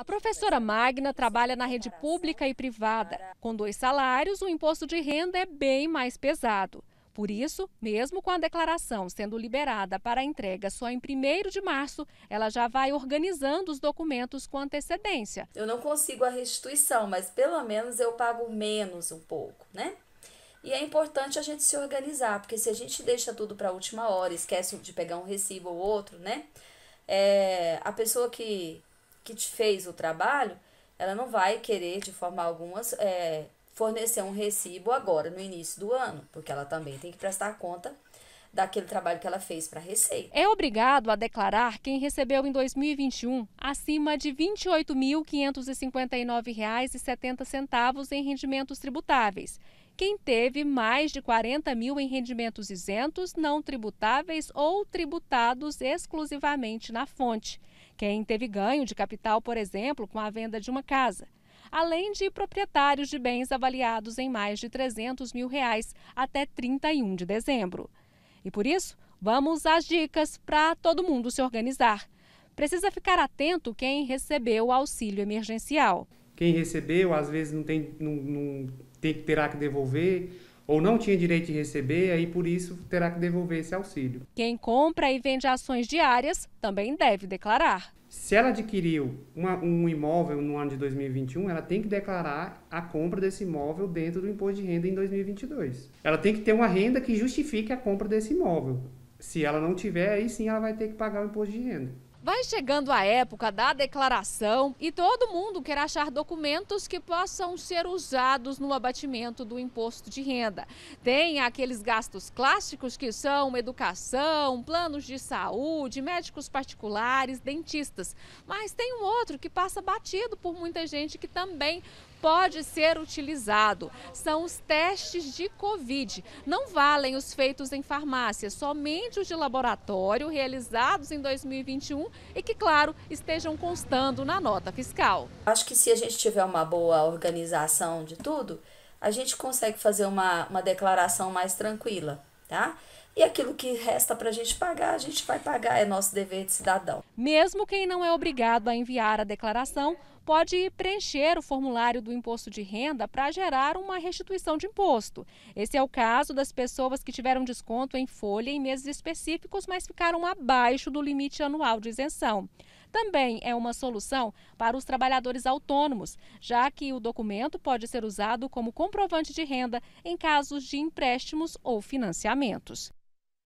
A professora Magna trabalha na rede pública e privada. Com dois salários, o imposto de renda é bem mais pesado. Por isso, mesmo com a declaração sendo liberada para entrega só em 1 de março, ela já vai organizando os documentos com antecedência. Eu não consigo a restituição, mas pelo menos eu pago menos um pouco, né? E é importante a gente se organizar, porque se a gente deixa tudo para a última hora, esquece de pegar um recibo ou outro, né? É, a pessoa que que te fez o trabalho, ela não vai querer, de forma alguma, é, fornecer um recibo agora, no início do ano, porque ela também tem que prestar conta daquele trabalho que ela fez para a Receita. É obrigado a declarar quem recebeu em 2021 acima de R$ 28.559,70 em rendimentos tributáveis quem teve mais de 40 mil em rendimentos isentos, não tributáveis ou tributados exclusivamente na fonte. Quem teve ganho de capital, por exemplo, com a venda de uma casa. Além de proprietários de bens avaliados em mais de 300 mil reais até 31 de dezembro. E por isso, vamos às dicas para todo mundo se organizar. Precisa ficar atento quem recebeu o auxílio emergencial. Quem recebeu, às vezes, não tem, não, não tem terá que devolver ou não tinha direito de receber, aí por isso terá que devolver esse auxílio. Quem compra e vende ações diárias também deve declarar. Se ela adquiriu uma, um imóvel no ano de 2021, ela tem que declarar a compra desse imóvel dentro do imposto de renda em 2022. Ela tem que ter uma renda que justifique a compra desse imóvel. Se ela não tiver, aí sim ela vai ter que pagar o imposto de renda. Vai chegando a época da declaração e todo mundo quer achar documentos que possam ser usados no abatimento do imposto de renda. Tem aqueles gastos clássicos que são educação, planos de saúde, médicos particulares, dentistas. Mas tem um outro que passa batido por muita gente que também pode ser utilizado. São os testes de Covid. Não valem os feitos em farmácia, somente os de laboratório realizados em 2021 e que, claro, estejam constando na nota fiscal. Acho que se a gente tiver uma boa organização de tudo, a gente consegue fazer uma, uma declaração mais tranquila tá? E aquilo que resta para a gente pagar, a gente vai pagar, é nosso dever de cidadão. Mesmo quem não é obrigado a enviar a declaração, pode preencher o formulário do imposto de renda para gerar uma restituição de imposto. Esse é o caso das pessoas que tiveram desconto em folha em meses específicos, mas ficaram abaixo do limite anual de isenção também é uma solução para os trabalhadores autônomos, já que o documento pode ser usado como comprovante de renda em casos de empréstimos ou financiamentos.